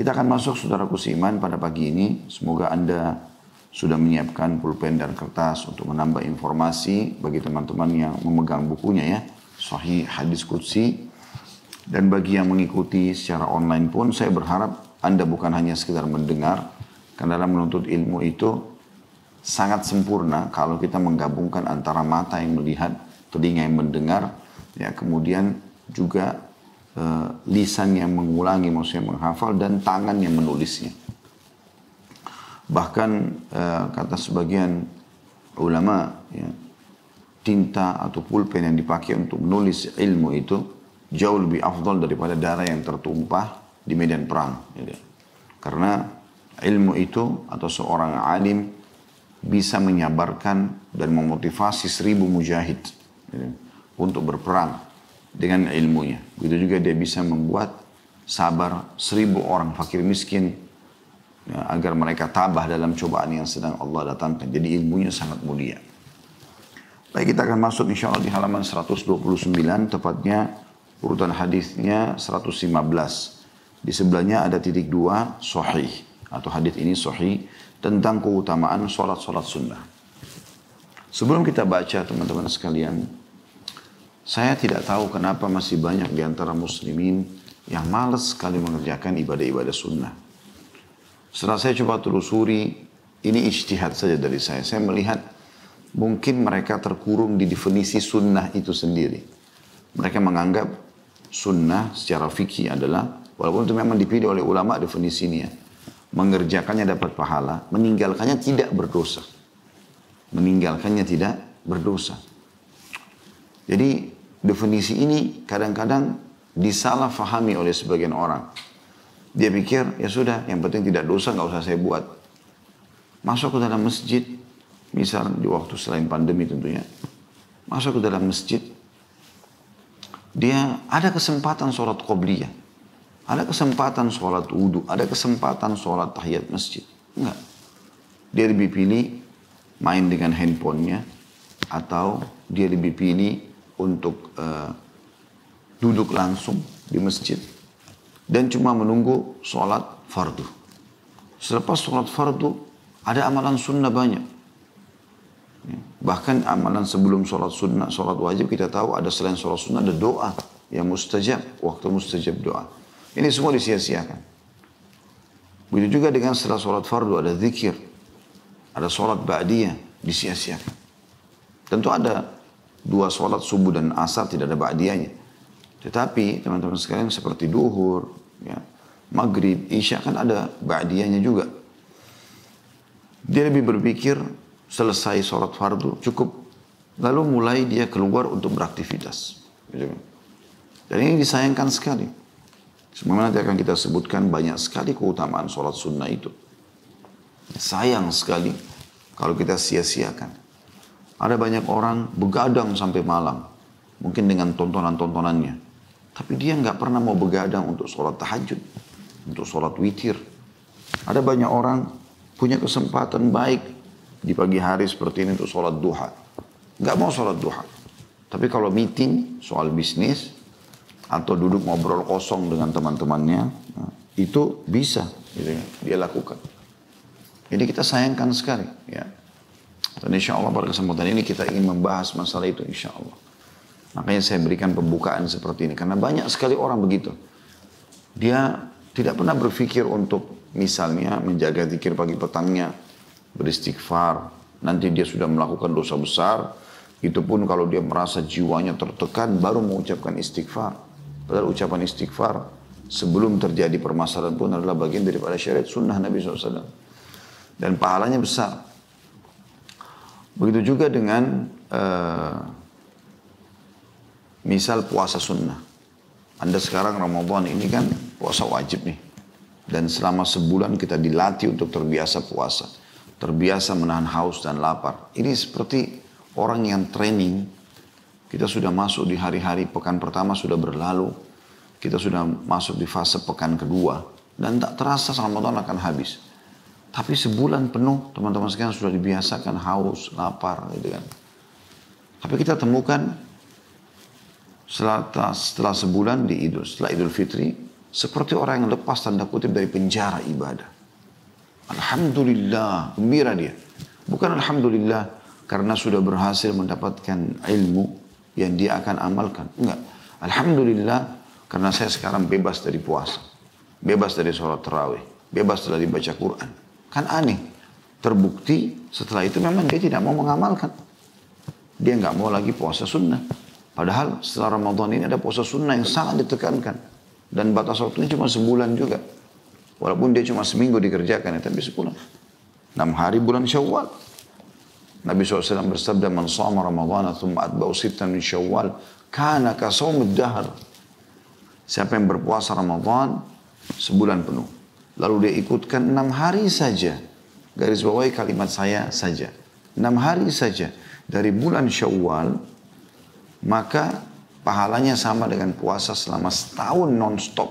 Kita akan masuk saudara kusiman pada pagi ini. Semoga Anda sudah menyiapkan pulpen dan kertas untuk menambah informasi bagi teman-teman yang memegang bukunya ya. Sahih Hadis Qudsi. Dan bagi yang mengikuti secara online pun saya berharap Anda bukan hanya sekedar mendengar. Karena dalam menuntut ilmu itu sangat sempurna kalau kita menggabungkan antara mata yang melihat, telinga yang mendengar, ya kemudian juga Eh, lisan yang mengulangi maksudnya menghafal dan tangan yang menulisnya bahkan eh, kata sebagian ulama ya, tinta atau pulpen yang dipakai untuk menulis ilmu itu jauh lebih afdol daripada darah yang tertumpah di medan perang ya karena ilmu itu atau seorang alim bisa menyabarkan dan memotivasi seribu mujahid ya untuk berperang dengan ilmunya. Begitu juga dia bisa membuat sabar seribu orang fakir miskin ya, agar mereka tabah dalam cobaan yang sedang Allah datangkan. Jadi ilmunya sangat mulia. Baik kita akan masuk insya Allah di halaman 129 tepatnya urutan hadisnya 115. Di sebelahnya ada titik dua sahih atau hadis ini sahih tentang keutamaan sholat-sholat sunnah. Sebelum kita baca teman-teman sekalian, saya tidak tahu kenapa masih banyak di antara muslimin yang malas sekali mengerjakan ibadah-ibadah sunnah. Setelah saya coba telusuri, ini ijtihad saja dari saya. Saya melihat mungkin mereka terkurung di definisi sunnah itu sendiri. Mereka menganggap sunnah secara fikih adalah, walaupun itu memang dipilih oleh ulama definisinya, mengerjakannya dapat pahala, meninggalkannya tidak berdosa. Meninggalkannya tidak berdosa. Jadi Definisi ini kadang-kadang disalahfahami oleh sebagian orang. Dia pikir, ya sudah, yang penting tidak dosa, nggak usah saya buat. Masuk ke dalam masjid, misal di waktu selain pandemi tentunya, masuk ke dalam masjid, dia ada kesempatan sholat qobliyah, ada kesempatan sholat wudhu, ada kesempatan sholat tahiyat masjid. Enggak. Dia lebih pilih main dengan handphonenya, atau dia lebih pilih untuk uh, duduk langsung di masjid dan cuma menunggu sholat fardu. Selepas sholat fardu ada amalan sunnah banyak. Ya, bahkan amalan sebelum sholat sunnah, sholat wajib kita tahu ada selain sholat sunnah ada doa yang mustajab, waktu mustajab doa. Ini semua disia-siakan. Begitu juga dengan setelah sholat fardu ada zikir, ada sholat ba'diyah, disia-siakan. Tentu ada dua sholat subuh dan asar tidak ada ba'diyahnya. Tetapi teman-teman sekalian seperti duhur, ya, maghrib, isya kan ada ba'diyahnya juga. Dia lebih berpikir selesai sholat fardu cukup. Lalu mulai dia keluar untuk beraktivitas. Gitu. Dan ini disayangkan sekali. sebenarnya nanti akan kita sebutkan banyak sekali keutamaan sholat sunnah itu. Sayang sekali kalau kita sia-siakan. Ada banyak orang begadang sampai malam. Mungkin dengan tontonan-tontonannya. Tapi dia nggak pernah mau begadang untuk sholat tahajud. Untuk sholat witir. Ada banyak orang punya kesempatan baik di pagi hari seperti ini untuk sholat duha. Nggak mau sholat duha. Tapi kalau meeting soal bisnis atau duduk ngobrol kosong dengan teman-temannya, itu bisa gitu ya, dia lakukan. Jadi kita sayangkan sekali ya. Dan insya Allah pada kesempatan ini kita ingin membahas masalah itu insya Allah. Makanya saya berikan pembukaan seperti ini. Karena banyak sekali orang begitu. Dia tidak pernah berpikir untuk misalnya menjaga zikir pagi petangnya. Beristighfar. Nanti dia sudah melakukan dosa besar. Itu pun kalau dia merasa jiwanya tertekan baru mengucapkan istighfar. Padahal ucapan istighfar sebelum terjadi permasalahan pun adalah bagian daripada syariat sunnah Nabi SAW. Dan pahalanya besar. Begitu juga dengan uh, misal puasa sunnah. Anda sekarang Ramadan ini kan puasa wajib nih. Dan selama sebulan kita dilatih untuk terbiasa puasa. Terbiasa menahan haus dan lapar. Ini seperti orang yang training. Kita sudah masuk di hari-hari pekan pertama sudah berlalu. Kita sudah masuk di fase pekan kedua. Dan tak terasa Ramadan akan habis. Tapi sebulan penuh teman-teman sekarang sudah dibiasakan haus, lapar gitu kan. Tapi kita temukan setelah, setelah sebulan di Idul, setelah Idul Fitri, seperti orang yang lepas tanda kutip dari penjara ibadah. Alhamdulillah, gembira dia. Bukan Alhamdulillah karena sudah berhasil mendapatkan ilmu yang dia akan amalkan. Enggak. Alhamdulillah karena saya sekarang bebas dari puasa. Bebas dari sholat terawih. Bebas dari baca Quran Kan aneh. Terbukti setelah itu memang dia tidak mau mengamalkan. Dia nggak mau lagi puasa sunnah. Padahal setelah Ramadan ini ada puasa sunnah yang sangat ditekankan. Dan batas waktunya cuma sebulan juga. Walaupun dia cuma seminggu dikerjakan ya, tapi sebulan. enam hari bulan syawal. Nabi SAW bersabda, Man sama Ramadan, thumma atba'u sittan min syawal, kana kasawmid dahar. Siapa yang berpuasa Ramadan, sebulan penuh. Lalu dia ikutkan enam hari saja. Garis bawahi kalimat saya saja. Enam hari saja. Dari bulan syawal, maka pahalanya sama dengan puasa selama setahun non-stop.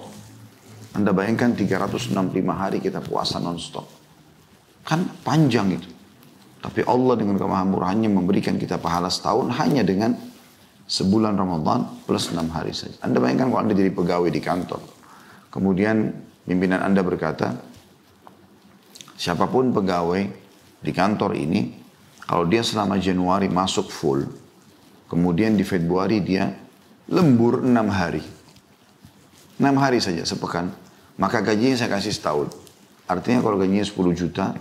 Anda bayangkan 365 hari kita puasa non-stop. Kan panjang itu. Tapi Allah dengan kemahamurahannya memberikan kita pahala setahun hanya dengan sebulan Ramadan plus enam hari saja. Anda bayangkan kalau Anda jadi pegawai di kantor. Kemudian pimpinan Anda berkata, siapapun pegawai di kantor ini, kalau dia selama Januari masuk full, kemudian di Februari dia lembur enam hari. enam hari saja sepekan, maka gajinya saya kasih setahun. Artinya kalau gajinya 10 juta,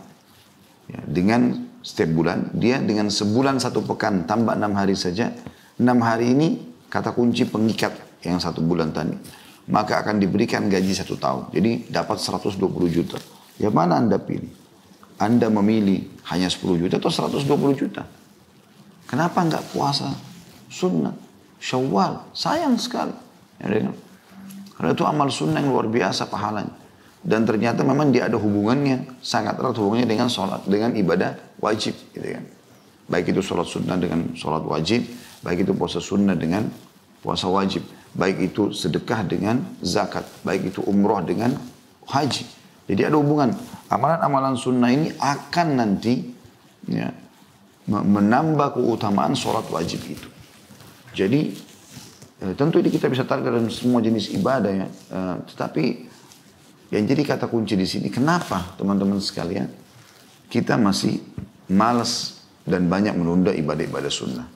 ya, dengan setiap bulan, dia dengan sebulan satu pekan tambah enam hari saja, enam hari ini kata kunci pengikat yang satu bulan tadi maka akan diberikan gaji satu tahun. Jadi dapat 120 juta. Ya mana Anda pilih? Anda memilih hanya 10 juta atau 120 juta? Kenapa nggak puasa sunnah? Syawal, sayang sekali. Ya, Karena itu amal sunnah yang luar biasa pahalanya. Dan ternyata memang dia ada hubungannya, sangat erat hubungannya dengan sholat, dengan ibadah wajib. Gitu kan. Baik itu sholat sunnah dengan sholat wajib, baik itu puasa sunnah dengan puasa wajib. Baik itu sedekah dengan zakat. Baik itu umroh dengan haji. Jadi ada hubungan. Amalan-amalan sunnah ini akan nanti ya, menambah keutamaan sholat wajib itu. Jadi eh, tentu ini kita bisa tarik dalam semua jenis ibadah ya. Eh, tetapi yang jadi kata kunci di sini kenapa teman-teman sekalian kita masih malas dan banyak menunda ibadah-ibadah sunnah.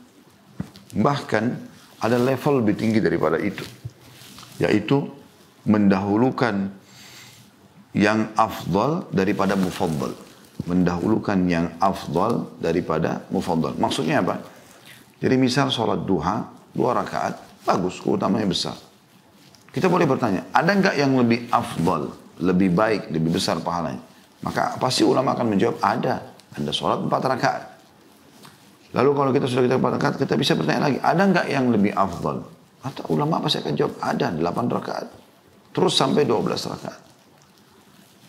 Bahkan ada level lebih tinggi daripada itu. Yaitu mendahulukan yang afdal daripada mufaddal. Mendahulukan yang afdal daripada mufaddal. Maksudnya apa? Jadi misal sholat duha, dua rakaat, bagus, keutamanya besar. Kita boleh bertanya, ada nggak yang lebih afdal, lebih baik, lebih besar pahalanya? Maka pasti ulama akan menjawab, ada. Anda sholat empat rakaat. Lalu kalau kita sudah kita berangkat, kita bisa bertanya lagi, ada nggak yang lebih afdal? Atau ulama pasti akan jawab, ada 8 rakaat. Terus sampai 12 rakaat.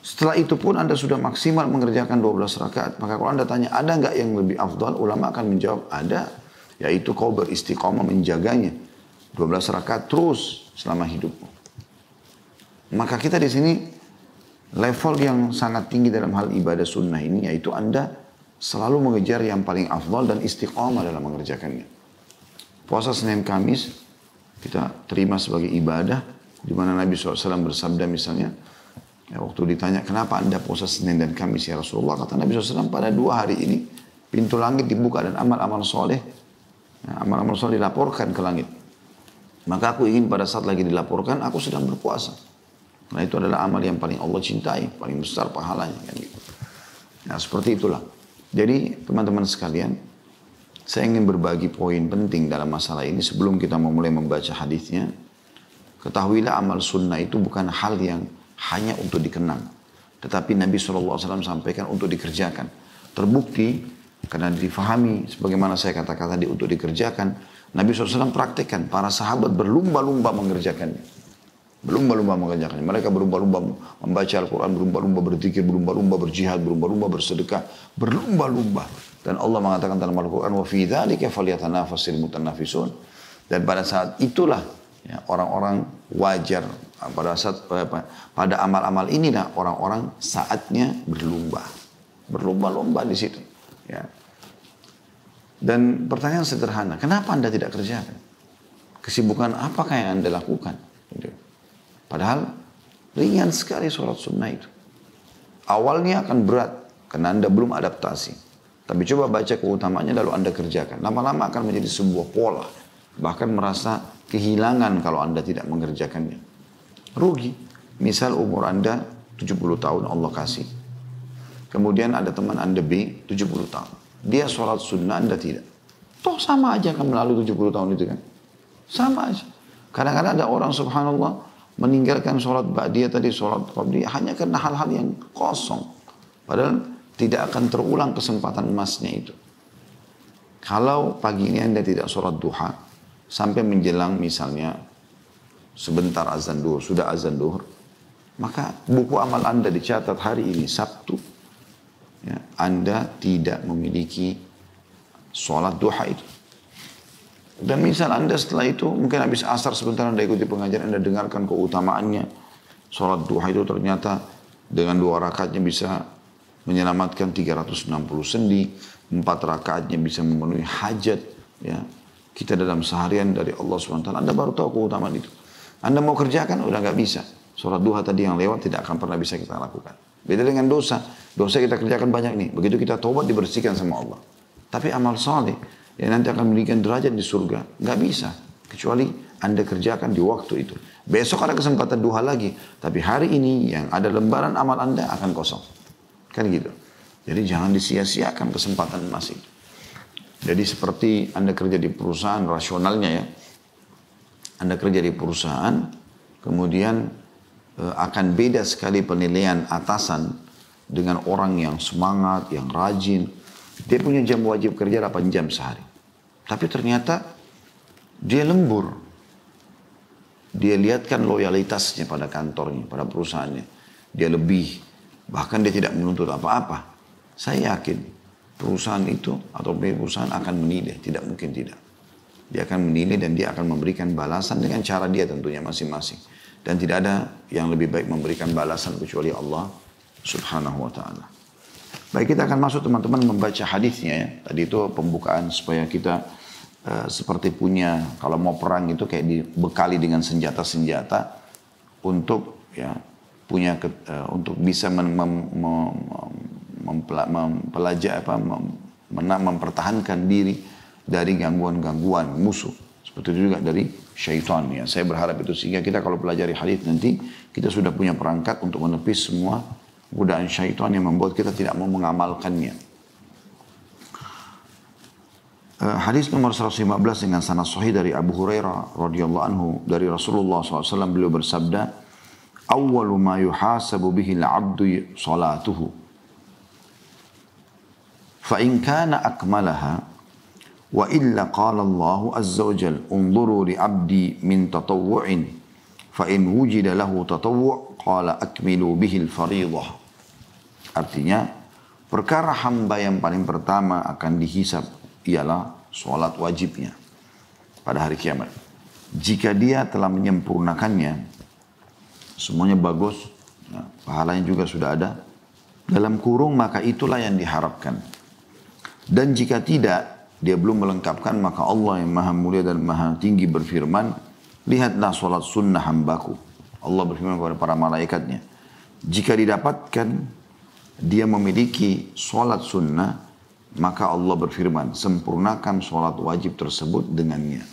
Setelah itu pun Anda sudah maksimal mengerjakan 12 rakaat. Maka kalau Anda tanya, ada nggak yang lebih afdal? Ulama akan menjawab, ada. Yaitu kau beristiqomah menjaganya. 12 rakaat terus selama hidupmu. Maka kita di sini level yang sangat tinggi dalam hal ibadah sunnah ini yaitu Anda selalu mengejar yang paling afdol dan istiqomah dalam mengerjakannya. Puasa Senin Kamis kita terima sebagai ibadah di mana Nabi SAW bersabda misalnya ya, waktu ditanya kenapa anda puasa Senin dan Kamis ya Rasulullah kata Nabi SAW pada dua hari ini pintu langit dibuka dan amal-amal soleh ya, amal-amal soleh dilaporkan ke langit maka aku ingin pada saat lagi dilaporkan aku sedang berpuasa nah itu adalah amal yang paling Allah cintai paling besar pahalanya kan gitu nah seperti itulah jadi teman-teman sekalian, saya ingin berbagi poin penting dalam masalah ini sebelum kita memulai membaca hadisnya. Ketahuilah amal sunnah itu bukan hal yang hanya untuk dikenang. Tetapi Nabi SAW sampaikan untuk dikerjakan. Terbukti karena difahami sebagaimana saya katakan kata di, untuk dikerjakan. Nabi SAW praktekkan, para sahabat berlumba-lumba mengerjakannya. Berlumba-lumba mengerjakannya. Mereka berlumba-lumba membaca Al-Quran, berlumba-lumba berzikir, berlumba-lumba berjihad, berlumba-lumba bersedekah, berlumba-lumba. Dan Allah mengatakan dalam Al-Quran, wa fi mutanafisun. Dan pada saat itulah orang ya, orang-orang wajar eh, pada saat eh, pada amal-amal inilah orang-orang saatnya berlumba. Berlumba-lumba di situ. Ya. Dan pertanyaan sederhana, kenapa Anda tidak kerja? Kesibukan apakah yang Anda lakukan? Gitu. Padahal ringan sekali sholat sunnah itu. Awalnya akan berat karena Anda belum adaptasi. Tapi coba baca keutamanya lalu Anda kerjakan. Lama-lama akan menjadi sebuah pola. Bahkan merasa kehilangan kalau Anda tidak mengerjakannya. Rugi. Misal umur Anda 70 tahun Allah kasih. Kemudian ada teman Anda B 70 tahun. Dia sholat sunnah Anda tidak. Toh sama aja akan melalui 70 tahun itu kan. Sama aja. Kadang-kadang ada orang subhanallah meninggalkan sholat ba'diyah tadi, sholat qabliyah hanya karena hal-hal yang kosong. Padahal tidak akan terulang kesempatan emasnya itu. Kalau pagi ini Anda tidak sholat duha, sampai menjelang misalnya sebentar azan duhur, sudah azan duhur, maka buku amal Anda dicatat hari ini, Sabtu, ya, Anda tidak memiliki sholat duha itu. Dan misal Anda setelah itu, mungkin habis asar sebentar Anda ikuti pengajaran Anda dengarkan keutamaannya. Sholat duha itu ternyata dengan dua rakaatnya bisa menyelamatkan 360 sendi, empat rakaatnya bisa memenuhi hajat. Ya, kita dalam seharian dari Allah SWT, Anda baru tahu keutamaan itu. Anda mau kerjakan, udah nggak bisa. Sholat duha tadi yang lewat tidak akan pernah bisa kita lakukan. Beda dengan dosa. Dosa kita kerjakan banyak nih. Begitu kita tobat dibersihkan sama Allah. Tapi amal soleh yang nanti akan memberikan derajat di surga. Nggak bisa. Kecuali Anda kerjakan di waktu itu. Besok ada kesempatan duha lagi. Tapi hari ini yang ada lembaran amal Anda akan kosong. Kan gitu. Jadi jangan disia-siakan kesempatan masih. itu. Jadi seperti Anda kerja di perusahaan, rasionalnya ya. Anda kerja di perusahaan, kemudian e, akan beda sekali penilaian atasan dengan orang yang semangat, yang rajin, dia punya jam wajib kerja 8 jam sehari. Tapi ternyata dia lembur. Dia lihatkan loyalitasnya pada kantornya, pada perusahaannya. Dia lebih, bahkan dia tidak menuntut apa-apa. Saya yakin perusahaan itu atau perusahaan akan menilai, tidak mungkin tidak. Dia akan menilai dan dia akan memberikan balasan dengan cara dia tentunya masing-masing. Dan tidak ada yang lebih baik memberikan balasan kecuali Allah subhanahu wa ta'ala. Baik kita akan masuk teman-teman membaca hadisnya ya. Tadi itu pembukaan supaya kita uh, seperti punya kalau mau perang itu kayak dibekali dengan senjata-senjata untuk ya punya ke, uh, untuk bisa mem, mem, mem, mempela, mempelajari apa mem, mempertahankan diri dari gangguan-gangguan musuh. Seperti itu juga dari syaitan ya. Saya berharap itu sehingga kita kalau pelajari hadis nanti kita sudah punya perangkat untuk menepis semua godaan syaitan yang membuat kita tidak mau mengamalkannya. Eh, hadis nomor 115 dengan sanad sahih dari Abu Hurairah radhiyallahu anhu dari Rasulullah SAW beliau bersabda, "Awwalu ma yuhasabu bihi al-'abdu salatuhu." Fa in kana akmalaha wa illa qala Allah azza wa jal, "Unzuru li 'abdi min tatawwu'in." Fa in wujida lahu tatawwu' qala akmilu bihi al-fariidhah. Artinya perkara hamba yang paling pertama akan dihisap ialah sholat wajibnya pada hari kiamat. Jika dia telah menyempurnakannya, semuanya bagus, nah, pahalanya juga sudah ada. Dalam kurung maka itulah yang diharapkan. Dan jika tidak, dia belum melengkapkan maka Allah yang maha mulia dan maha tinggi berfirman, Lihatlah sholat sunnah hambaku. Allah berfirman kepada para malaikatnya. Jika didapatkan dia memiliki sholat sunnah, maka Allah berfirman, sempurnakan sholat wajib tersebut dengannya.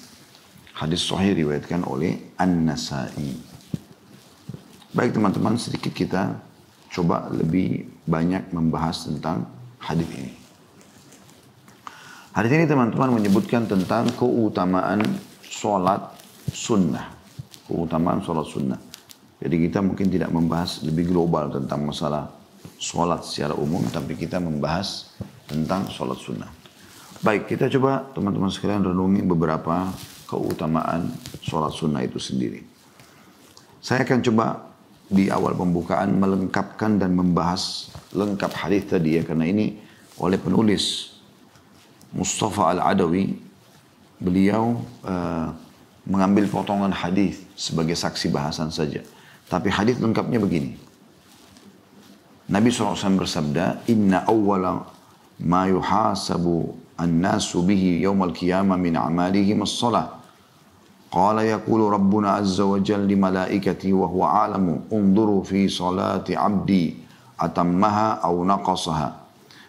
Hadis sahih riwayatkan oleh An-Nasai. Baik teman-teman, sedikit kita coba lebih banyak membahas tentang hadis ini. Hadis ini teman-teman menyebutkan tentang keutamaan sholat sunnah. Keutamaan sholat sunnah. Jadi kita mungkin tidak membahas lebih global tentang masalah sholat secara umum, tapi kita membahas tentang sholat sunnah. Baik, kita coba teman-teman sekalian renungi beberapa keutamaan sholat sunnah itu sendiri. Saya akan coba di awal pembukaan melengkapkan dan membahas lengkap hadis tadi ya, karena ini oleh penulis Mustafa Al-Adawi, beliau uh, mengambil potongan hadis sebagai saksi bahasan saja. Tapi hadis lengkapnya begini. Nabi SAW bersabda, Inna awwala ma yuhasabu annasu bihi yawmal qiyamah min amalihim as-salah. Qala yakulu Rabbuna Azza wa Jal li malaikati wa huwa alamu unduru fi salati abdi atammaha au naqasaha.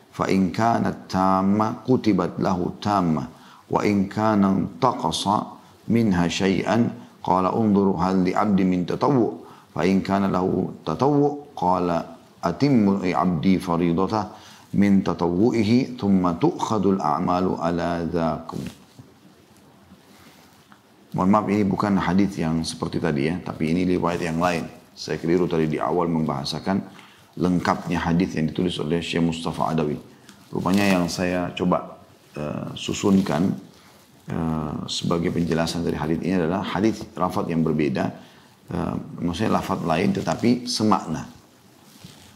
Fa in kanat tamma kutibat lahu tamma wa in kana taqasa minha syai'an qala unzuru hal li abdi min tatawwu fa in kana lahu qala atimmu abdi faridatah min tatawwu'ihi thumma تؤخذ a'malu ala dhakum. Mohon maaf ini bukan hadis yang seperti tadi ya, tapi ini riwayat yang lain. Saya keliru tadi di awal membahasakan lengkapnya hadis yang ditulis oleh Syekh Mustafa Adawi. Rupanya yang saya coba uh, susunkan uh, sebagai penjelasan dari hadis ini adalah hadis rafat yang berbeda, uh, maksudnya lafat lain tetapi semakna.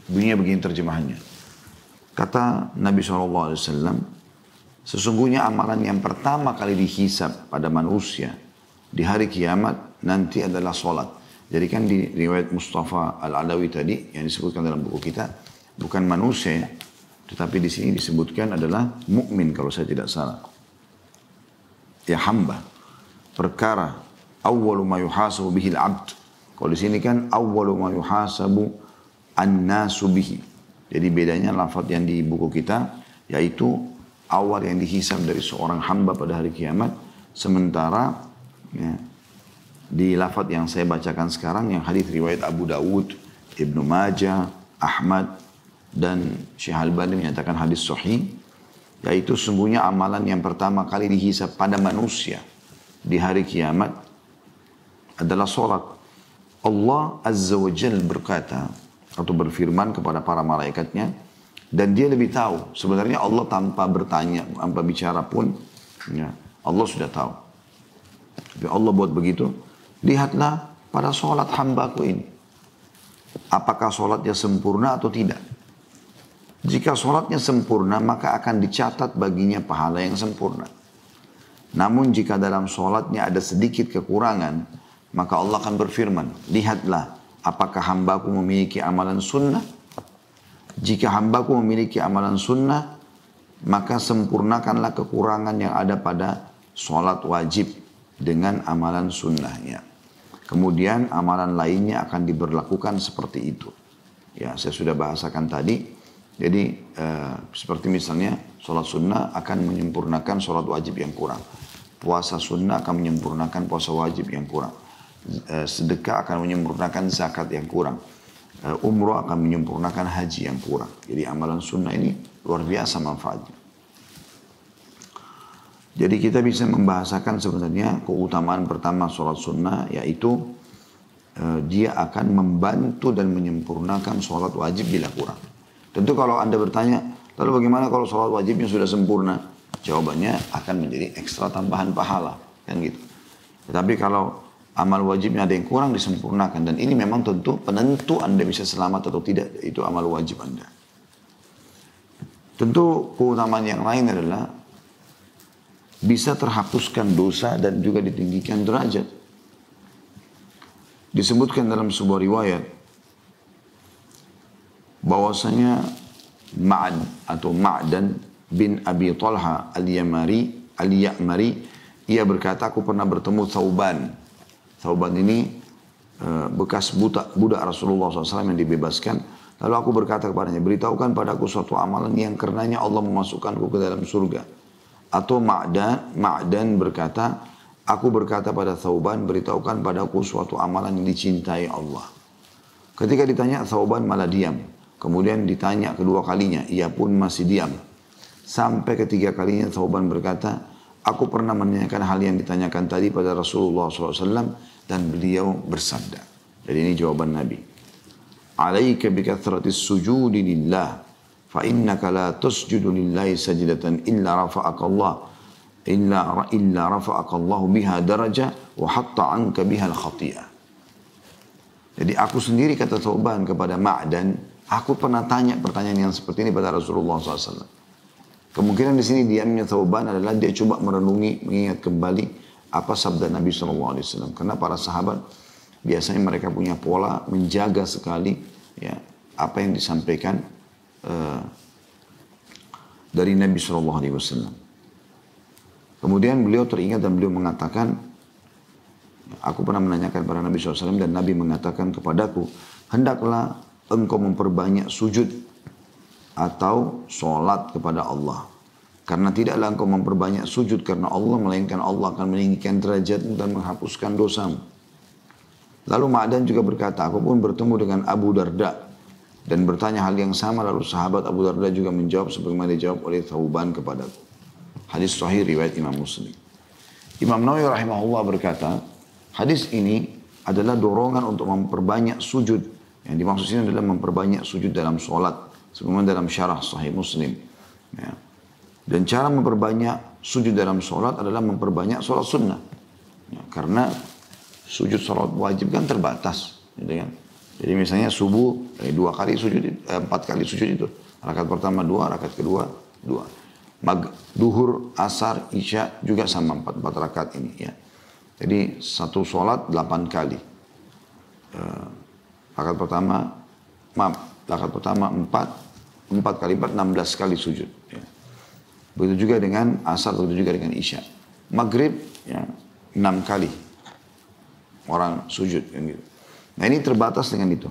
Bunyinya begini terjemahannya. Kata Nabi SAW, sesungguhnya amalan yang pertama kali dihisap pada manusia di hari kiamat nanti adalah sholat. Jadi kan di riwayat Mustafa al adawi tadi yang disebutkan dalam buku kita, bukan manusia ya, tetapi di sini disebutkan adalah mukmin kalau saya tidak salah. Ya hamba. Perkara awwalu ma bihil abd. Kalau di sini kan awwalu ma yuhasabu annasu bihi. Jadi bedanya lafaz yang di buku kita yaitu awal yang dihisab dari seorang hamba pada hari kiamat sementara ya, di lafaz yang saya bacakan sekarang yang hadis riwayat Abu Dawud, Ibnu Majah, Ahmad dan Syekh Al-Albani menyatakan hadis sahih yaitu sungguhnya amalan yang pertama kali dihisab pada manusia di hari kiamat adalah solat. Allah Azza wa Jalla berkata, atau berfirman kepada para malaikatnya dan dia lebih tahu sebenarnya Allah tanpa bertanya tanpa bicara pun ya, Allah sudah tahu tapi Allah buat begitu lihatlah pada sholat hambaku ini apakah sholatnya sempurna atau tidak jika sholatnya sempurna maka akan dicatat baginya pahala yang sempurna namun jika dalam sholatnya ada sedikit kekurangan maka Allah akan berfirman lihatlah apakah hambaku memiliki amalan sunnah? Jika hambaku memiliki amalan sunnah, maka sempurnakanlah kekurangan yang ada pada sholat wajib dengan amalan sunnahnya. Kemudian amalan lainnya akan diberlakukan seperti itu. Ya, saya sudah bahasakan tadi. Jadi eh, seperti misalnya sholat sunnah akan menyempurnakan sholat wajib yang kurang. Puasa sunnah akan menyempurnakan puasa wajib yang kurang Eh, sedekah akan menyempurnakan zakat yang kurang. Eh, Umroh akan menyempurnakan haji yang kurang. Jadi amalan sunnah ini luar biasa manfaatnya. Jadi kita bisa membahasakan sebenarnya keutamaan pertama sholat sunnah yaitu eh, dia akan membantu dan menyempurnakan sholat wajib bila kurang. Tentu kalau Anda bertanya, lalu bagaimana kalau sholat wajibnya sudah sempurna? Jawabannya akan menjadi ekstra tambahan pahala. Kan gitu. Tetapi kalau amal wajibnya ada yang kurang disempurnakan dan ini memang tentu penentu Anda bisa selamat atau tidak itu amal wajib Anda. Tentu keutamaan yang lain adalah bisa terhapuskan dosa dan juga ditinggikan derajat. Disebutkan dalam sebuah riwayat bahwasanya Ma'ad atau Ma'dan bin Abi Talha al-Yamari al-Ya'mari ia berkata aku pernah bertemu Thauban Tauban ini eh, bekas buta, budak Rasulullah SAW yang dibebaskan. Lalu aku berkata kepadanya, beritahukan padaku suatu amalan yang karenanya Allah memasukkanku ke dalam surga. Atau Ma'dan, Ma'dan berkata, aku berkata pada Thauban, beritahukan padaku suatu amalan yang dicintai Allah. Ketika ditanya, Thauban malah diam. Kemudian ditanya kedua kalinya, ia pun masih diam. Sampai ketiga kalinya Thauban berkata, Aku pernah menanyakan hal yang ditanyakan tadi pada Rasulullah SAW dan beliau bersabda. Jadi ini jawaban Nabi. Alaika bi kathratis sujudi lillah fa innaka la tasjudu lillahi sajdatan illa rafa'aka Allah illa illa rafa'aka Allah biha daraja wa hatta anka biha al-khati'ah. Jadi aku sendiri kata Tauban kepada Ma'dan, aku pernah tanya pertanyaan yang seperti ini pada Rasulullah SAW. Kemungkinan di sini diamnya Thauban adalah dia coba merenungi, mengingat kembali apa sabda Nabi SAW. Karena para sahabat biasanya mereka punya pola menjaga sekali ya apa yang disampaikan uh, dari Nabi SAW. Kemudian beliau teringat dan beliau mengatakan, aku pernah menanyakan kepada Nabi SAW dan Nabi mengatakan kepadaku, hendaklah engkau memperbanyak sujud atau sholat kepada Allah. Karena tidaklah engkau memperbanyak sujud karena Allah, melainkan Allah akan meninggikan derajatmu dan menghapuskan dosamu. Lalu Ma'dan juga berkata, aku pun bertemu dengan Abu Darda dan bertanya hal yang sama. Lalu sahabat Abu Darda juga menjawab sebagaimana dijawab oleh Thauban kepadaku. Hadis sahih riwayat Imam Muslim. Imam Nawawi rahimahullah berkata, hadis ini adalah dorongan untuk memperbanyak sujud. Yang dimaksud ini adalah memperbanyak sujud dalam sholat sebagaimana dalam syarah Sahih Muslim. Ya. Dan cara memperbanyak sujud dalam sholat adalah memperbanyak sholat sunnah. Ya, karena sujud sholat wajib kan terbatas. Gitu kan? Jadi misalnya subuh eh, dua kali sujud, eh, empat kali sujud itu. Rakaat pertama dua, rakaat kedua dua. Mag, duhur, asar, isya juga sama empat, empat rakaat ini ya. Jadi satu sholat delapan kali. Eh, rakaat pertama, maaf, rakaat pertama empat, 4 kali 4, 16 kali sujud. Ya. Begitu juga dengan asar, begitu juga dengan isya. Maghrib, ya, 6 kali orang sujud. Yang Gitu. Nah ini terbatas dengan itu.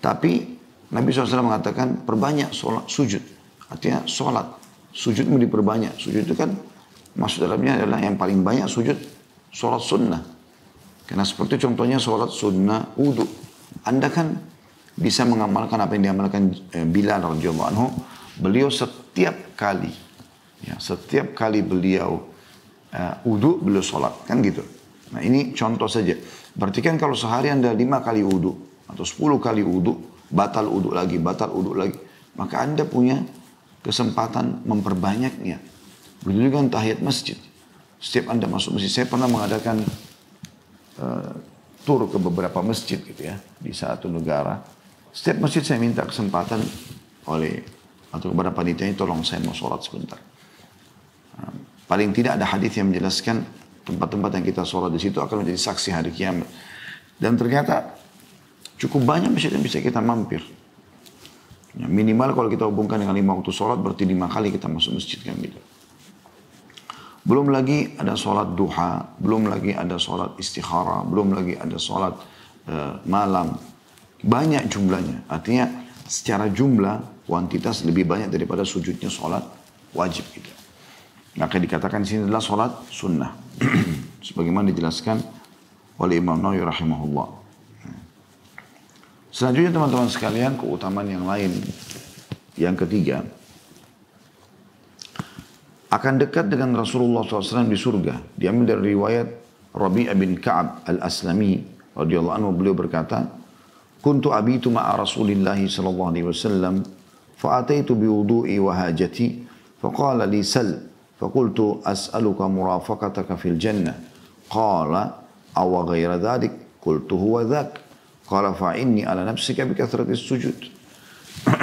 Tapi Nabi SAW mengatakan perbanyak sholat, sujud. Artinya sholat. Sujudmu diperbanyak. Sujud itu kan maksud dalamnya adalah yang paling banyak sujud sholat sunnah. Karena seperti contohnya sholat sunnah wudhu. Anda kan bisa mengamalkan apa yang diamalkan eh, Bilal radhiyallahu anhu. Beliau setiap kali, ya, setiap kali beliau uh, eh, udu, beliau sholat. Kan gitu. Nah ini contoh saja. Berarti kan kalau sehari Anda lima kali udu atau sepuluh kali udu, batal udu lagi, batal udu lagi. Maka Anda punya kesempatan memperbanyaknya. Begitu juga tahiyat masjid. Setiap Anda masuk masjid, saya pernah mengadakan uh, tur ke beberapa masjid gitu ya di satu negara setiap masjid saya minta kesempatan oleh atau kepada panitianya tolong saya mau sholat sebentar. Nah, paling tidak ada hadis yang menjelaskan tempat-tempat yang kita sholat di situ akan menjadi saksi hari kiamat. Dan ternyata cukup banyak masjid yang bisa kita mampir. Ya, minimal kalau kita hubungkan dengan lima waktu sholat berarti lima kali kita masuk masjid kan gitu. Belum lagi ada sholat duha, belum lagi ada sholat istikhara, belum lagi ada sholat uh, malam, banyak jumlahnya. Artinya secara jumlah kuantitas lebih banyak daripada sujudnya sholat wajib kita. Gitu. Maka dikatakan di sini adalah sholat sunnah. Sebagaimana dijelaskan oleh Imam Nawawi rahimahullah. Selanjutnya teman-teman sekalian keutamaan yang lain. Yang ketiga. Akan dekat dengan Rasulullah SAW di surga. Diambil dari riwayat Rabi'ah bin Ka'ab al-Aslami radhiyallahu anhu beliau berkata, kuntu abitu ma'a Rasulillah sallallahu alaihi wasallam fa ataitu bi wudu'i wa hajati fa li sal fa qultu as'aluka murafaqataka fil jannah qala aw ghaira dhalik qultu huwa dhak qala fa inni ala nafsika bi kathrati sujud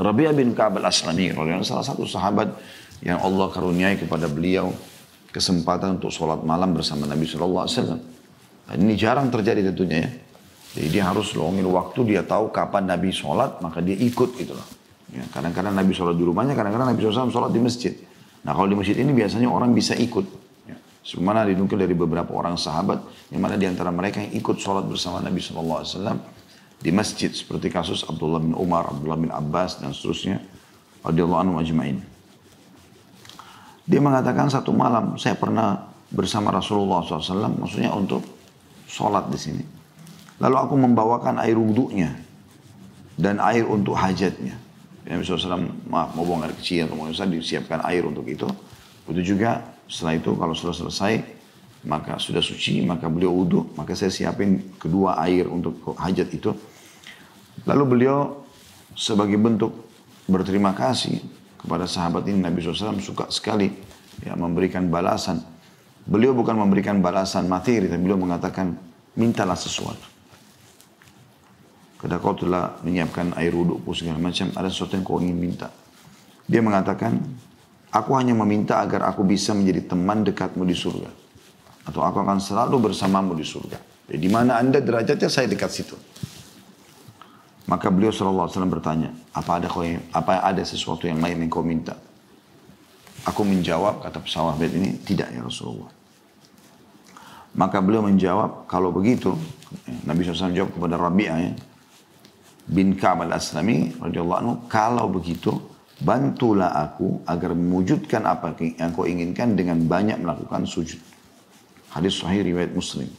Rabi'ah bin Ka'ab al-Aslami salah satu sahabat yang Allah karuniai kepada beliau kesempatan untuk sholat malam bersama Nabi Shallallahu Alaihi Wasallam. Nah, ini jarang terjadi tentunya ya. Jadi dia harus luangin waktu, dia tahu kapan Nabi sholat, maka dia ikut gitu loh. Ya, kadang-kadang Nabi sholat di rumahnya, kadang-kadang Nabi SAW sholat di masjid. Nah kalau di masjid ini biasanya orang bisa ikut. Ya. Semana dinukil dari beberapa orang sahabat, yang mana di antara mereka yang ikut sholat bersama Nabi SAW di masjid. Seperti kasus Abdullah bin Umar, Abdullah bin Abbas, dan seterusnya. Radiyallahu anhu ajma'in. Dia mengatakan satu malam, saya pernah bersama Rasulullah SAW, maksudnya untuk sholat di sini. Lalu aku membawakan air wudhunya dan air untuk hajatnya. Nabi SAW maaf, mau buang air kecil atau mau disiapkan air untuk itu. Itu juga setelah itu kalau sudah selesai maka sudah suci, maka beliau wudhu, maka saya siapin kedua air untuk hajat itu. Lalu beliau sebagai bentuk berterima kasih kepada sahabat ini Nabi SAW suka sekali ya memberikan balasan Beliau bukan memberikan balasan materi, tapi beliau mengatakan, mintalah sesuatu. Ketika kau telah menyiapkan air wudukku segala macam, ada sesuatu yang kau ingin minta. Dia mengatakan, aku hanya meminta agar aku bisa menjadi teman dekatmu di surga. Atau aku akan selalu bersamamu di surga. Jadi eh, di mana anda derajatnya, saya dekat situ. Maka beliau SAW bertanya, apa ada, kau, apa ada sesuatu yang lain yang kau minta? Aku menjawab, kata bed ini, tidak ya Rasulullah. Maka beliau menjawab, kalau begitu, Nabi SAW jawab kepada Rabi'ah ya, bin Ka'ab al-Aslami, kalau begitu, bantulah aku agar mewujudkan apa yang kau inginkan dengan banyak melakukan sujud. Hadis sahih riwayat muslim.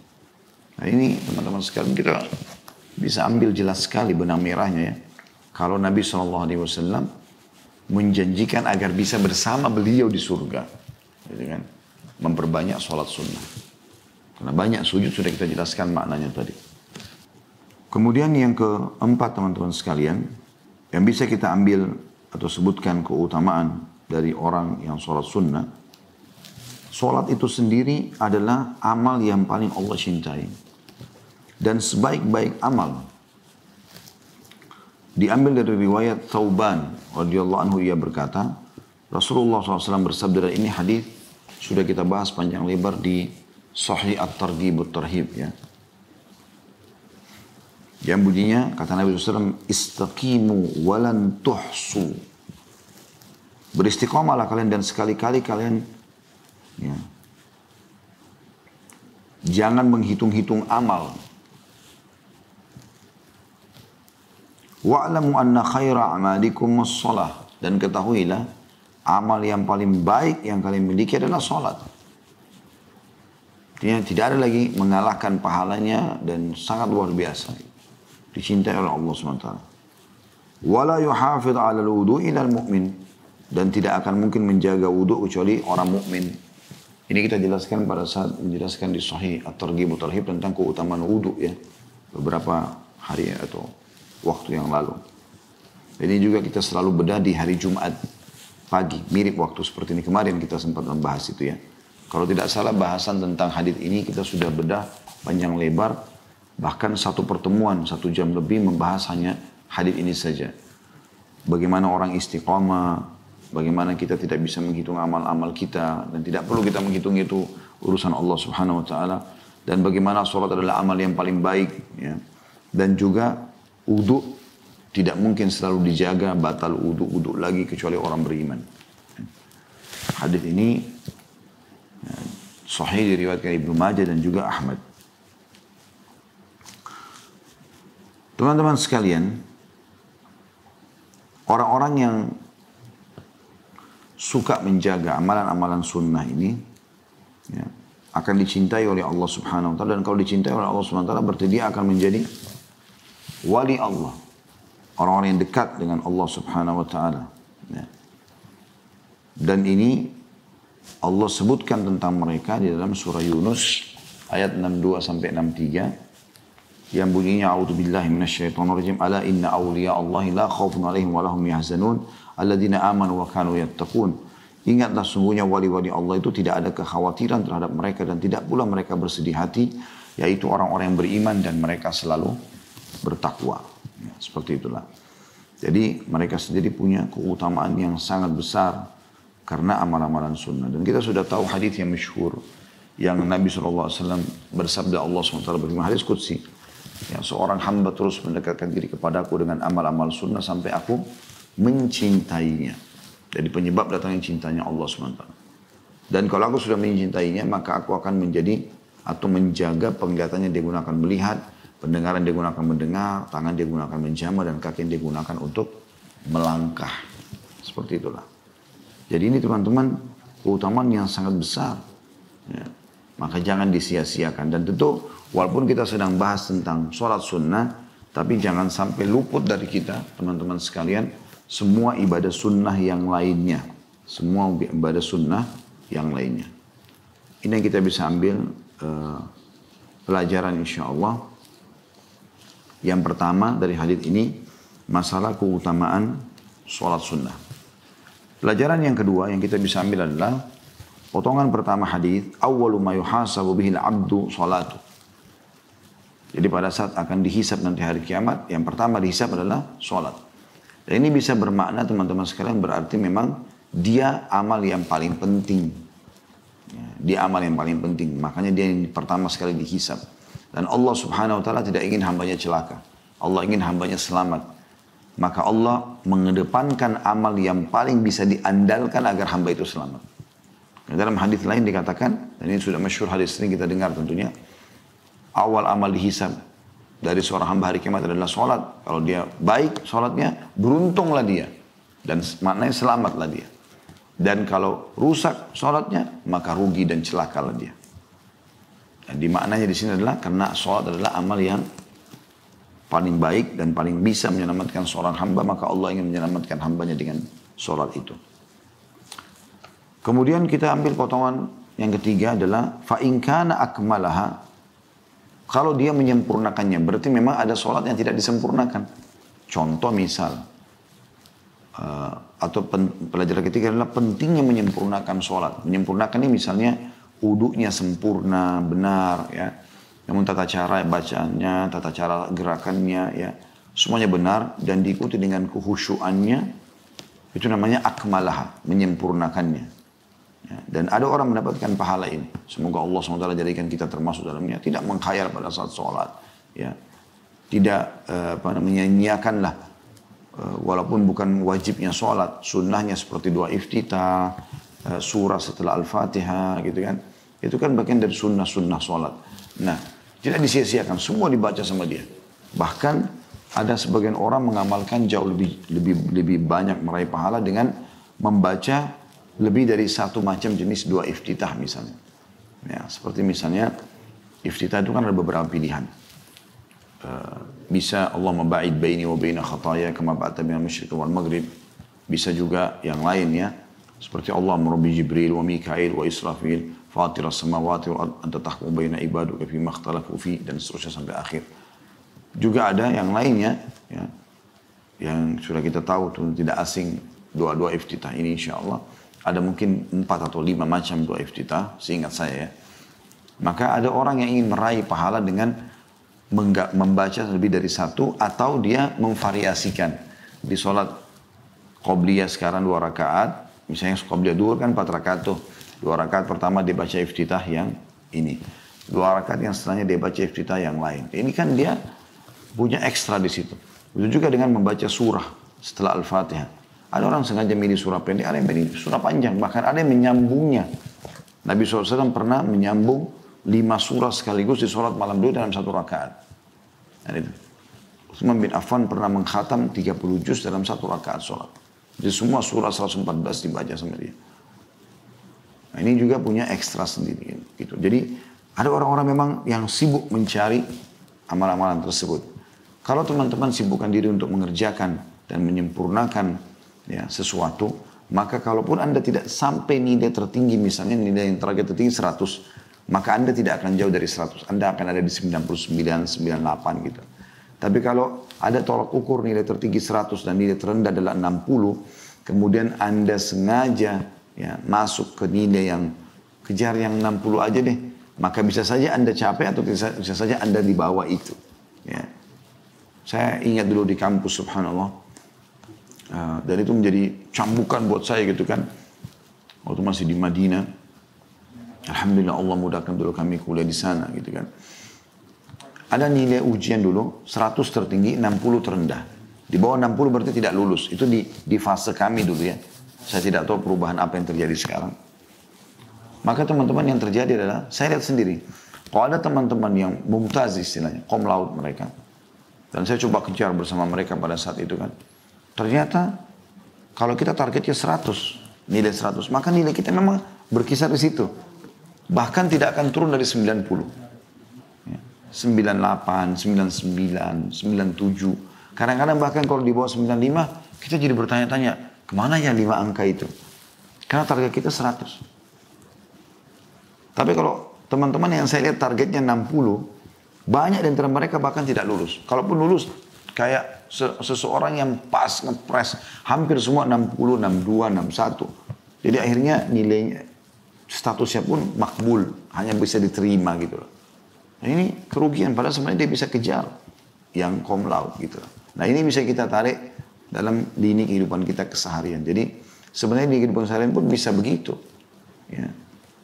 Nah ini teman-teman sekarang kita bisa ambil jelas sekali benang merahnya ya. Kalau Nabi SAW menjanjikan agar bisa bersama beliau di surga. Gitu kan? Memperbanyak sholat sunnah. Karena banyak sujud sudah kita jelaskan maknanya tadi. Kemudian yang keempat teman-teman sekalian, yang bisa kita ambil atau sebutkan keutamaan dari orang yang sholat sunnah, sholat itu sendiri adalah amal yang paling Allah cintai. Dan sebaik-baik amal Diambil dari riwayat Thauban radhiyallahu anhu ia berkata, Rasulullah SAW bersabda dan ini hadis sudah kita bahas panjang lebar di Sahih At-Targhib At-Tarhib ya. Yang bunyinya kata Nabi SAW, istiqimu walan tuhsu. Beristiqomahlah kalian dan sekali-kali kalian ya, jangan menghitung-hitung amal. Wa'lamu anna khaira amalikum as-salah. Dan ketahuilah, amal yang paling baik yang kalian miliki adalah salat. Artinya tidak ada lagi mengalahkan pahalanya dan sangat luar biasa. Dicintai oleh Allah SWT. Wala yuhafidh ala wudu ila mu'min. Dan tidak akan mungkin menjaga wudhu kecuali orang mukmin. Ini kita jelaskan pada saat menjelaskan di Sahih at-Targhib tentang keutamaan wudhu ya. Beberapa hari atau waktu yang lalu. Jadi juga kita selalu bedah di hari Jumat pagi, mirip waktu seperti ini kemarin kita sempat membahas itu ya. Kalau tidak salah bahasan tentang hadis ini kita sudah bedah panjang lebar, bahkan satu pertemuan satu jam lebih membahas hanya hadis ini saja. Bagaimana orang istiqomah, bagaimana kita tidak bisa menghitung amal-amal kita dan tidak perlu kita menghitung itu urusan Allah Subhanahu wa taala dan bagaimana sholat adalah amal yang paling baik ya. Dan juga Uduk tidak mungkin selalu dijaga batal uduk-uduk lagi kecuali orang beriman. Hadis ini ya, sahih diriwayatkan Ibnu Majah dan juga Ahmad. Teman-teman sekalian, orang-orang yang suka menjaga amalan-amalan sunnah ini ya, akan dicintai oleh Allah Subhanahu wa taala dan kalau dicintai oleh Allah Subhanahu wa taala berarti dia akan menjadi wali Allah. Orang-orang yang dekat dengan Allah subhanahu wa ta'ala. Ya. Dan ini Allah sebutkan tentang mereka di dalam surah Yunus ayat 62 sampai 63 yang bunyinya a'udzu billahi minasyaitonir rajim ala inna awliya Allah la khaufun alaihim wa lahum yahzanun alladziina amanu wa kanu yattaqun ingatlah sungguhnya wali-wali Allah itu tidak ada kekhawatiran terhadap mereka dan tidak pula mereka bersedih hati yaitu orang-orang yang beriman dan mereka selalu bertakwa. Ya, seperti itulah. Jadi mereka sendiri punya keutamaan yang sangat besar karena amalan-amalan sunnah. Dan kita sudah tahu hadis yang masyhur yang Nabi SAW bersabda Allah SWT berfirman hadis Qudsi. Ya, seorang hamba terus mendekatkan diri kepadaku dengan amal-amal sunnah sampai aku mencintainya. Jadi penyebab datangnya cintanya Allah SWT. Dan kalau aku sudah mencintainya maka aku akan menjadi atau menjaga penglihatannya digunakan melihat, Pendengaran digunakan mendengar, tangan digunakan menjamah dan kaki digunakan untuk melangkah. Seperti itulah. Jadi ini teman-teman keutamaan yang sangat besar. Ya. Maka jangan disia-siakan. Dan tentu walaupun kita sedang bahas tentang sholat sunnah, tapi jangan sampai luput dari kita teman-teman sekalian semua ibadah sunnah yang lainnya. Semua ibadah sunnah yang lainnya. Ini yang kita bisa ambil uh, pelajaran insya Allah. Yang pertama dari hadis ini masalah keutamaan sholat sunnah. Pelajaran yang kedua yang kita bisa ambil adalah potongan pertama hadis awwalu ma yuhasabu bihil abdu sholatu. Jadi pada saat akan dihisap nanti hari kiamat, yang pertama dihisap adalah sholat. Dan ini bisa bermakna teman-teman sekalian berarti memang dia amal yang paling penting. Ya, dia amal yang paling penting, makanya dia yang pertama sekali dihisap. Dan Allah subhanahu wa ta'ala tidak ingin hambanya celaka. Allah ingin hambanya selamat. Maka Allah mengedepankan amal yang paling bisa diandalkan agar hamba itu selamat. Dan dalam hadis lain dikatakan, dan ini sudah masyur hadis sering kita dengar tentunya, awal amal dihisab dari seorang hamba hari kiamat adalah sholat. Kalau dia baik sholatnya, beruntunglah dia. Dan maknanya selamatlah dia. Dan kalau rusak sholatnya, maka rugi dan celakalah dia. Nah, dimaknanya maknanya di sini adalah karena sholat adalah amal yang paling baik dan paling bisa menyelamatkan seorang hamba maka Allah ingin menyelamatkan hambanya dengan sholat itu. Kemudian kita ambil potongan yang ketiga adalah fa'inkana akmalaha. Kalau dia menyempurnakannya, berarti memang ada sholat yang tidak disempurnakan. Contoh misal, uh, atau pelajaran ketiga adalah pentingnya menyempurnakan sholat. Menyempurnakan ini misalnya wudhunya sempurna, benar ya. Namun tata cara bacanya, tata cara gerakannya ya, semuanya benar dan diikuti dengan kehusuannya. Itu namanya akmalah, menyempurnakannya. Ya, dan ada orang mendapatkan pahala ini. Semoga Allah SWT jadikan kita termasuk dalamnya. Tidak mengkhayal pada saat sholat. Ya. Tidak uh, eh, menyanyiakanlah. Uh, eh, walaupun bukan wajibnya sholat. Sunnahnya seperti doa iftitah, eh, surah setelah Al-Fatihah gitu kan. Itu kan bagian dari sunnah-sunnah sholat. Nah, tidak disia-siakan. Semua dibaca sama dia. Bahkan ada sebagian orang mengamalkan jauh lebih lebih lebih banyak meraih pahala dengan membaca lebih dari satu macam jenis dua iftitah misalnya. Ya, seperti misalnya iftitah itu kan ada beberapa pilihan. Uh, bisa Allah maba'id baini wa baina khataya kama ba'ata bina musyrik wal maghrib. Bisa juga yang lain ya. Seperti Allah merubi Jibril wa Mikail wa Israfil fatir samawati wal anta tahkum baina ibaduka fi makhtalafu fi dan seterusnya sampai akhir. Juga ada yang lainnya ya, yang sudah kita tahu tuh tidak asing dua dua iftitah ini insya Allah ada mungkin empat atau lima macam doa iftitah seingat saya ya. Maka ada orang yang ingin meraih pahala dengan membaca lebih dari satu atau dia memvariasikan di sholat qobliyah sekarang dua rakaat misalnya qobliyah dua kan empat rakaat tuh Dua rakaat pertama dibaca iftitah yang ini. Dua rakaat yang setelahnya dibaca iftitah yang lain. Ini kan dia punya ekstra di situ. Itu juga dengan membaca surah setelah Al-Fatihah. Ada orang sengaja milih surah pendek, ada yang milih surah panjang. Bahkan ada yang menyambungnya. Nabi SAW pernah menyambung lima surah sekaligus di sholat malam dulu dalam satu rakaat. Dan itu. Utsman bin Affan pernah mengkhatam 30 juz dalam satu rakaat sholat. Jadi semua surah 114 dibaca sama dia. Nah, ini juga punya ekstra sendiri gitu. Jadi ada orang-orang memang yang sibuk mencari amalan-amalan tersebut. Kalau teman-teman sibukkan diri untuk mengerjakan dan menyempurnakan ya sesuatu, maka kalaupun Anda tidak sampai nilai tertinggi misalnya nilai yang terakhir tertinggi 100, maka Anda tidak akan jauh dari 100. Anda akan ada di 99, 98 gitu. Tapi kalau ada tolak ukur nilai tertinggi 100 dan nilai terendah adalah 60, kemudian Anda sengaja ya masuk ke nilai yang kejar yang 60 aja deh maka bisa saja anda capek atau bisa, bisa saja anda di bawah itu ya saya ingat dulu di kampus subhanallah uh, dan itu menjadi cambukan buat saya gitu kan waktu masih di Madinah alhamdulillah Allah mudahkan dulu kami kuliah di sana gitu kan ada nilai ujian dulu 100 tertinggi 60 terendah di bawah 60 berarti tidak lulus itu di di fase kami dulu ya saya tidak tahu perubahan apa yang terjadi sekarang. Maka teman-teman yang terjadi adalah, saya lihat sendiri. Kalau ada teman-teman yang mumtaz istilahnya, kom laut mereka. Dan saya coba kejar bersama mereka pada saat itu kan. Ternyata kalau kita targetnya 100, nilai 100, maka nilai kita memang berkisar di situ. Bahkan tidak akan turun dari 90. 98, 99, 97. Kadang-kadang bahkan kalau di bawah 95, kita jadi bertanya-tanya, Mana yang lima angka itu? Karena target kita 100. Tapi kalau teman-teman yang saya lihat targetnya 60, banyak di antara mereka bahkan tidak lulus. Kalaupun lulus, kayak seseorang yang pas ngepres hampir semua 60, 62, 61. Jadi akhirnya nilainya statusnya pun makbul, hanya bisa diterima gitu loh. Nah, ini kerugian padahal sebenarnya dia bisa kejar yang kom laut gitu. Nah, ini bisa kita tarik dalam lini kehidupan kita keseharian. Jadi sebenarnya di kehidupan keseharian pun bisa begitu. Ya.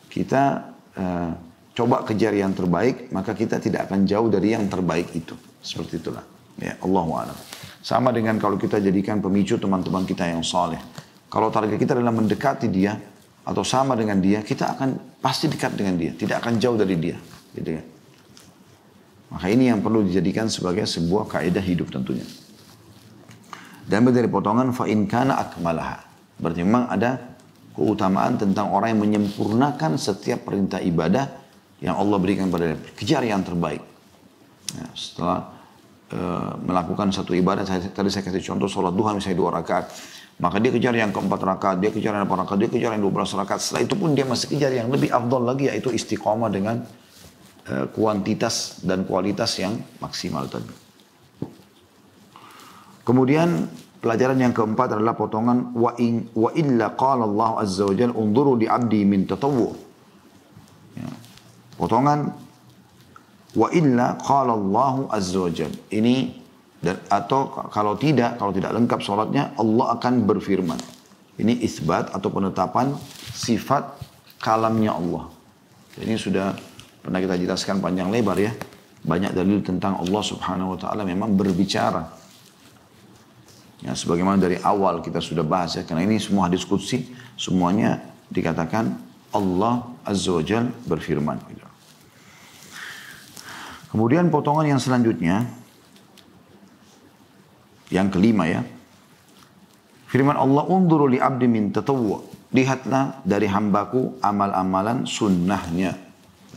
Kita uh, coba kejar yang terbaik, maka kita tidak akan jauh dari yang terbaik itu. Seperti itulah. Ya, Allahu a'lam. Sama dengan kalau kita jadikan pemicu teman-teman kita yang soleh. Kalau target kita adalah mendekati dia atau sama dengan dia, kita akan pasti dekat dengan dia, tidak akan jauh dari dia. Gitu ya. Maka ini yang perlu dijadikan sebagai sebuah kaidah hidup tentunya dan dari potongan in kana akmalaha. Berarti memang ada keutamaan tentang orang yang menyempurnakan setiap perintah ibadah yang Allah berikan pada dia. Kejar yang terbaik. Ya, setelah e, melakukan satu ibadah, saya, tadi saya kasih contoh sholat duha misalnya dua rakaat. Maka dia kejar yang keempat rakaat, dia kejar yang empat rakaat, dia kejar yang dua belas rakaat. Setelah itu pun dia masih kejar yang lebih afdol lagi yaitu istiqomah dengan e, kuantitas dan kualitas yang maksimal tadi. Kemudian pelajaran yang keempat adalah potongan wa in wa illa qala Allah azza wa jalla unzuru li 'abdi min tatawwu. Ya. Potongan wa illa qala Allah azza wa jalla. Ini dan atau kalau tidak kalau tidak lengkap sholatnya Allah akan berfirman ini isbat atau penetapan sifat kalamnya Allah ini sudah pernah kita jelaskan panjang lebar ya banyak dalil tentang Allah subhanahu wa taala memang berbicara Ya, sebagaimana dari awal kita sudah bahas ya, karena ini semua hadis kutsi, semuanya dikatakan Allah Azza wa Jal berfirman. Kemudian potongan yang selanjutnya, yang kelima ya, firman Allah unduru li abdi min tatawwa. Lihatlah dari hambaku amal-amalan sunnahnya.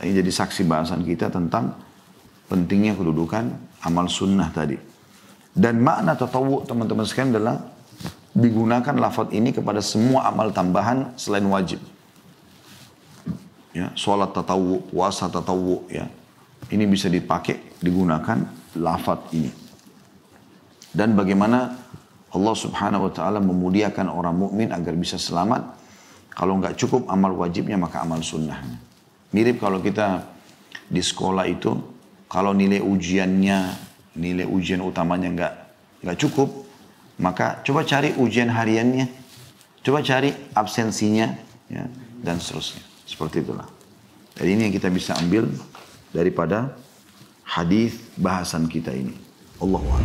Ini jadi saksi bahasan kita tentang pentingnya kedudukan amal sunnah tadi. Dan makna tatawu teman-teman sekalian adalah digunakan lafaz ini kepada semua amal tambahan selain wajib. Ya, salat tatawu, puasa tatawu ya. Ini bisa dipakai digunakan lafaz ini. Dan bagaimana Allah Subhanahu wa taala memuliakan orang mukmin agar bisa selamat. Kalau nggak cukup amal wajibnya maka amal sunnahnya. Mirip kalau kita di sekolah itu kalau nilai ujiannya nilai ujian utamanya nggak nggak cukup, maka coba cari ujian hariannya, coba cari absensinya, ya, dan seterusnya. Seperti itulah. Jadi ini yang kita bisa ambil daripada hadis bahasan kita ini. Akbar.